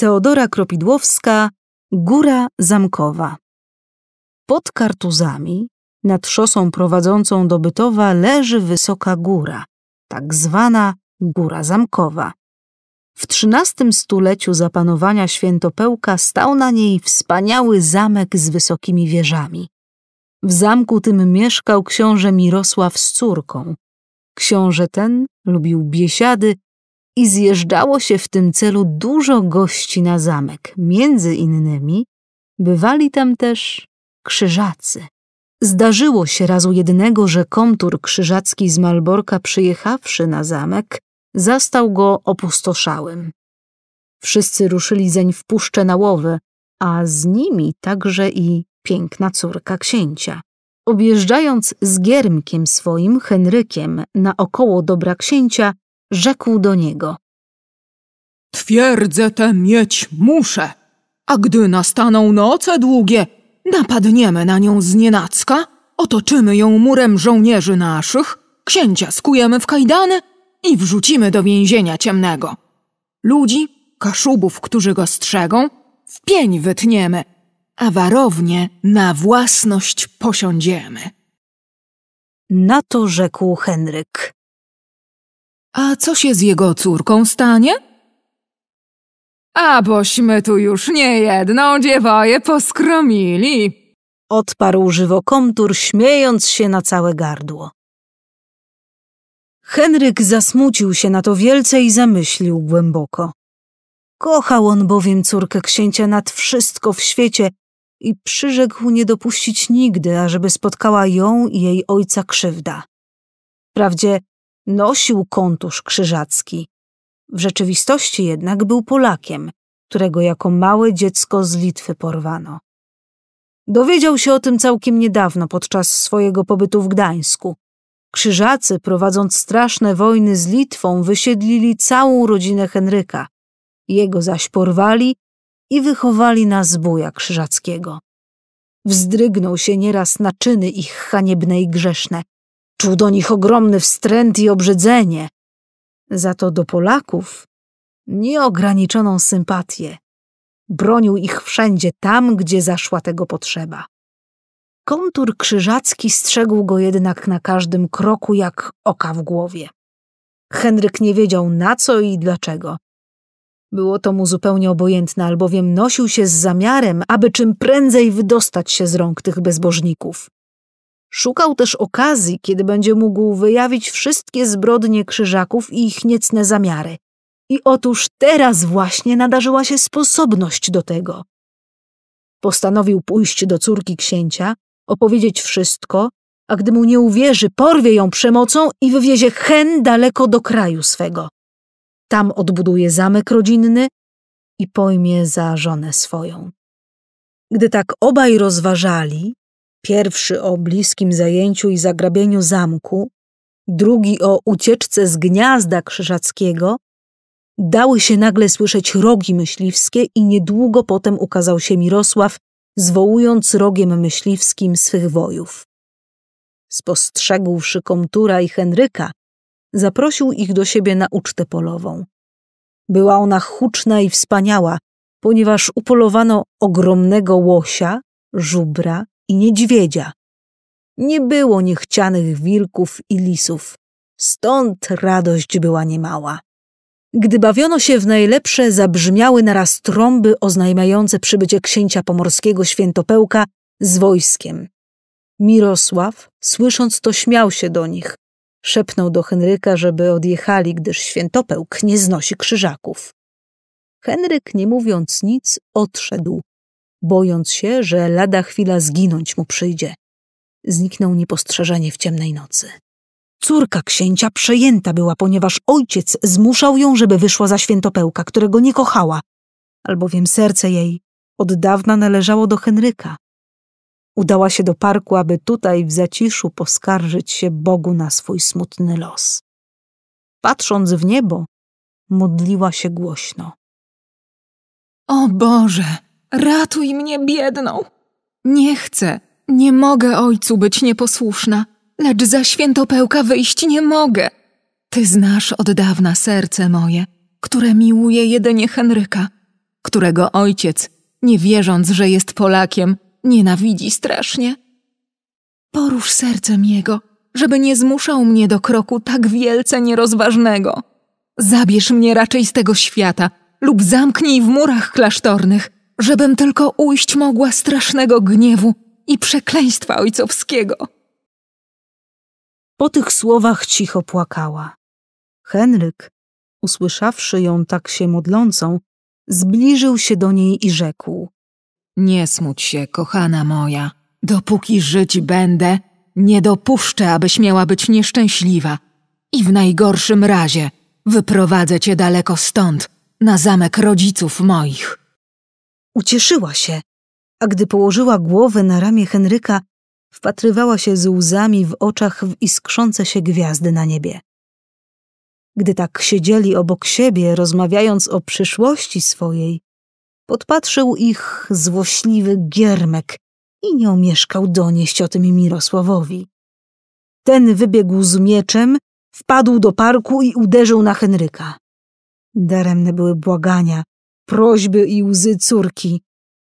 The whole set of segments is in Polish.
Teodora Kropidłowska, Góra Zamkowa. Pod kartuzami, nad szosą prowadzącą do Bytowa, leży wysoka góra, tak zwana Góra Zamkowa. W XIII stuleciu zapanowania Świętopełka stał na niej wspaniały zamek z wysokimi wieżami. W zamku tym mieszkał książę Mirosław z córką. Książę ten lubił biesiady i zjeżdżało się w tym celu dużo gości na zamek. Między innymi bywali tam też krzyżacy. Zdarzyło się razu jednego, że komtur krzyżacki z Malborka przyjechawszy na zamek, zastał go opustoszałym. Wszyscy ruszyli zeń w puszczę na łowę, a z nimi także i piękna córka księcia. Objeżdżając z giermkiem swoim, Henrykiem, naokoło dobra księcia, rzekł do niego. Twierdzę tę mieć muszę, a gdy nastaną noce długie, napadniemy na nią z otoczymy ją murem żołnierzy naszych, księcia skujemy w kajdany i wrzucimy do więzienia ciemnego. Ludzi, kaszubów, którzy go strzegą, w pień wytniemy, a warownie na własność posiądziemy. Na to rzekł Henryk. A co się z jego córką stanie? A bośmy tu już niejedną dziewoję poskromili, odparł żywo komtur, śmiejąc się na całe gardło. Henryk zasmucił się na to wielce i zamyślił głęboko. Kochał on bowiem córkę księcia nad wszystko w świecie i przyrzekł nie dopuścić nigdy, ażeby spotkała ją i jej ojca krzywda. Wprawdzie Nosił kontusz krzyżacki. W rzeczywistości jednak był Polakiem, którego jako małe dziecko z Litwy porwano. Dowiedział się o tym całkiem niedawno podczas swojego pobytu w Gdańsku. Krzyżacy, prowadząc straszne wojny z Litwą, wysiedlili całą rodzinę Henryka. Jego zaś porwali i wychowali na zbója krzyżackiego. Wzdrygnął się nieraz na czyny ich haniebne i grzeszne, Czuł do nich ogromny wstręt i obrzydzenie, za to do Polaków nieograniczoną sympatię. Bronił ich wszędzie tam, gdzie zaszła tego potrzeba. Kontur krzyżacki strzegł go jednak na każdym kroku jak oka w głowie. Henryk nie wiedział na co i dlaczego. Było to mu zupełnie obojętne, albowiem nosił się z zamiarem, aby czym prędzej wydostać się z rąk tych bezbożników. Szukał też okazji, kiedy będzie mógł wyjawić wszystkie zbrodnie krzyżaków i ich niecne zamiary. I otóż teraz właśnie nadarzyła się sposobność do tego. Postanowił pójść do córki księcia, opowiedzieć wszystko, a gdy mu nie uwierzy, porwie ją przemocą i wywiezie hen daleko do kraju swego. Tam odbuduje zamek rodzinny i pojmie za żonę swoją. Gdy tak obaj rozważali, Pierwszy o bliskim zajęciu i zagrabieniu zamku, drugi o ucieczce z gniazda krzyżackiego, dały się nagle słyszeć rogi myśliwskie i niedługo potem ukazał się Mirosław, zwołując rogiem myśliwskim swych wojów. Spostrzegłszy Komtura i Henryka, zaprosił ich do siebie na ucztę polową. Była ona huczna i wspaniała, ponieważ upolowano ogromnego łosia, żubra, i niedźwiedzia. Nie było niechcianych wilków i lisów. Stąd radość była niemała. Gdy bawiono się w najlepsze, zabrzmiały naraz trąby oznajmiające przybycie księcia pomorskiego świętopełka z wojskiem. Mirosław, słysząc to, śmiał się do nich. Szepnął do Henryka, żeby odjechali, gdyż świętopełk nie znosi krzyżaków. Henryk, nie mówiąc nic, odszedł, bojąc się, że lada chwila zginąć mu przyjdzie. Zniknął niepostrzeżenie w ciemnej nocy. Córka księcia przejęta była, ponieważ ojciec zmuszał ją, żeby wyszła za świętopełka, którego nie kochała, albowiem serce jej od dawna należało do Henryka. Udała się do parku, aby tutaj w zaciszu poskarżyć się Bogu na swój smutny los. Patrząc w niebo, modliła się głośno. O Boże, Ratuj mnie biedną! Nie chcę, nie mogę ojcu być nieposłuszna, lecz za świętopełka wyjść nie mogę. Ty znasz od dawna serce moje, które miłuje jedynie Henryka, którego ojciec, nie wierząc, że jest Polakiem, nienawidzi strasznie. Porusz sercem jego, żeby nie zmuszał mnie do kroku tak wielce nierozważnego. Zabierz mnie raczej z tego świata lub zamknij w murach klasztornych, żebym tylko ujść mogła strasznego gniewu i przekleństwa ojcowskiego. Po tych słowach cicho płakała. Henryk, usłyszawszy ją tak się modlącą, zbliżył się do niej i rzekł: Nie smuć się, kochana moja. Dopóki żyć będę, nie dopuszczę, abyś miała być nieszczęśliwa. I w najgorszym razie wyprowadzę cię daleko stąd, na zamek rodziców moich. Ucieszyła się, a gdy położyła głowę na ramię Henryka, wpatrywała się z łzami w oczach w iskrzące się gwiazdy na niebie. Gdy tak siedzieli obok siebie, rozmawiając o przyszłości swojej, podpatrzył ich złośliwy giermek i nie omieszkał donieść o tym Mirosławowi. Ten wybiegł z mieczem, wpadł do parku i uderzył na Henryka. Daremne były błagania, prośby i łzy córki.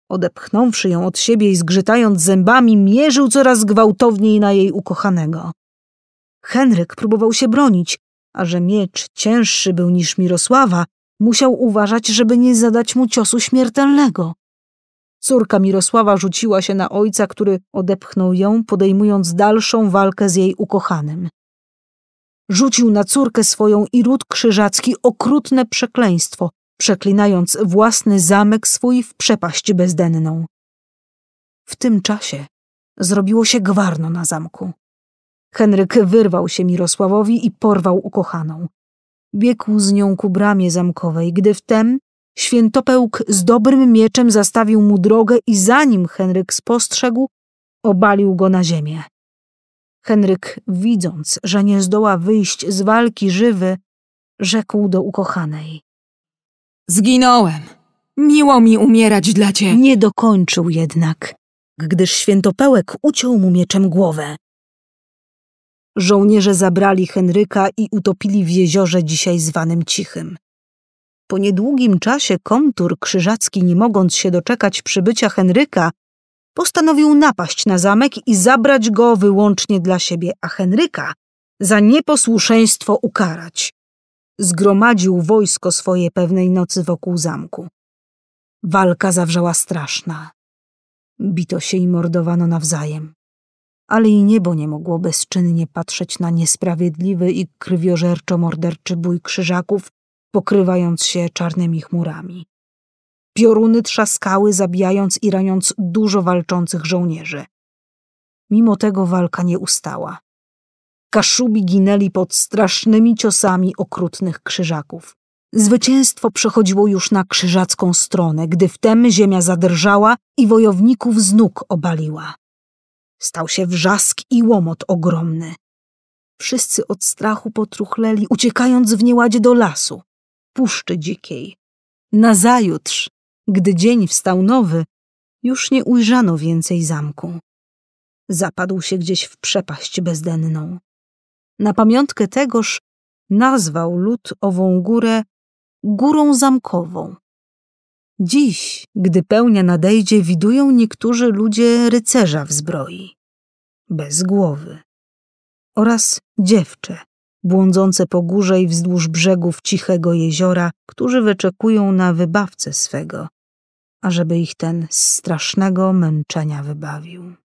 Odepchnąwszy ją od siebie i zgrzytając zębami, mierzył coraz gwałtowniej na jej ukochanego. Henryk próbował się bronić, a że miecz cięższy był niż Mirosława, musiał uważać, żeby nie zadać mu ciosu śmiertelnego. Córka Mirosława rzuciła się na ojca, który odepchnął ją, podejmując dalszą walkę z jej ukochanym. Rzucił na córkę swoją i ród krzyżacki okrutne przekleństwo, przeklinając własny zamek swój w przepaść bezdenną. W tym czasie zrobiło się gwarno na zamku. Henryk wyrwał się Mirosławowi i porwał ukochaną. Biegł z nią ku bramie zamkowej, gdy wtem świętopełk z dobrym mieczem zastawił mu drogę i zanim Henryk spostrzegł, obalił go na ziemię. Henryk, widząc, że nie zdoła wyjść z walki żywy, rzekł do ukochanej. Zginąłem. Miło mi umierać dla ciebie. Nie dokończył jednak, gdyż świętopełek uciął mu mieczem głowę. Żołnierze zabrali Henryka i utopili w jeziorze dzisiaj zwanym Cichym. Po niedługim czasie komtur krzyżacki, nie mogąc się doczekać przybycia Henryka, postanowił napaść na zamek i zabrać go wyłącznie dla siebie, a Henryka za nieposłuszeństwo ukarać zgromadził wojsko swoje pewnej nocy wokół zamku. Walka zawrzała straszna. Bito się i mordowano nawzajem. Ale i niebo nie mogło bezczynnie patrzeć na niesprawiedliwy i krwiożerczo-morderczy bój krzyżaków, pokrywając się czarnymi chmurami. Pioruny trzaskały, zabijając i raniąc dużo walczących żołnierzy. Mimo tego walka nie ustała. Kaszubi ginęli pod strasznymi ciosami okrutnych krzyżaków. Zwycięstwo przechodziło już na krzyżacką stronę, gdy wtem ziemia zadrżała i wojowników z nóg obaliła. Stał się wrzask i łomot ogromny. Wszyscy od strachu potruchleli, uciekając w nieładzie do lasu, puszczy dzikiej. Nazajutrz, gdy dzień wstał nowy, już nie ujrzano więcej zamku. Zapadł się gdzieś w przepaść bezdenną. Na pamiątkę tegoż nazwał lud ową górę Górą Zamkową. Dziś, gdy pełnia nadejdzie, widują niektórzy ludzie rycerza w zbroi, bez głowy, oraz dziewczę błądzące po górze i wzdłuż brzegów cichego jeziora, którzy wyczekują na wybawcę swego, ażeby ich ten z strasznego męczenia wybawił.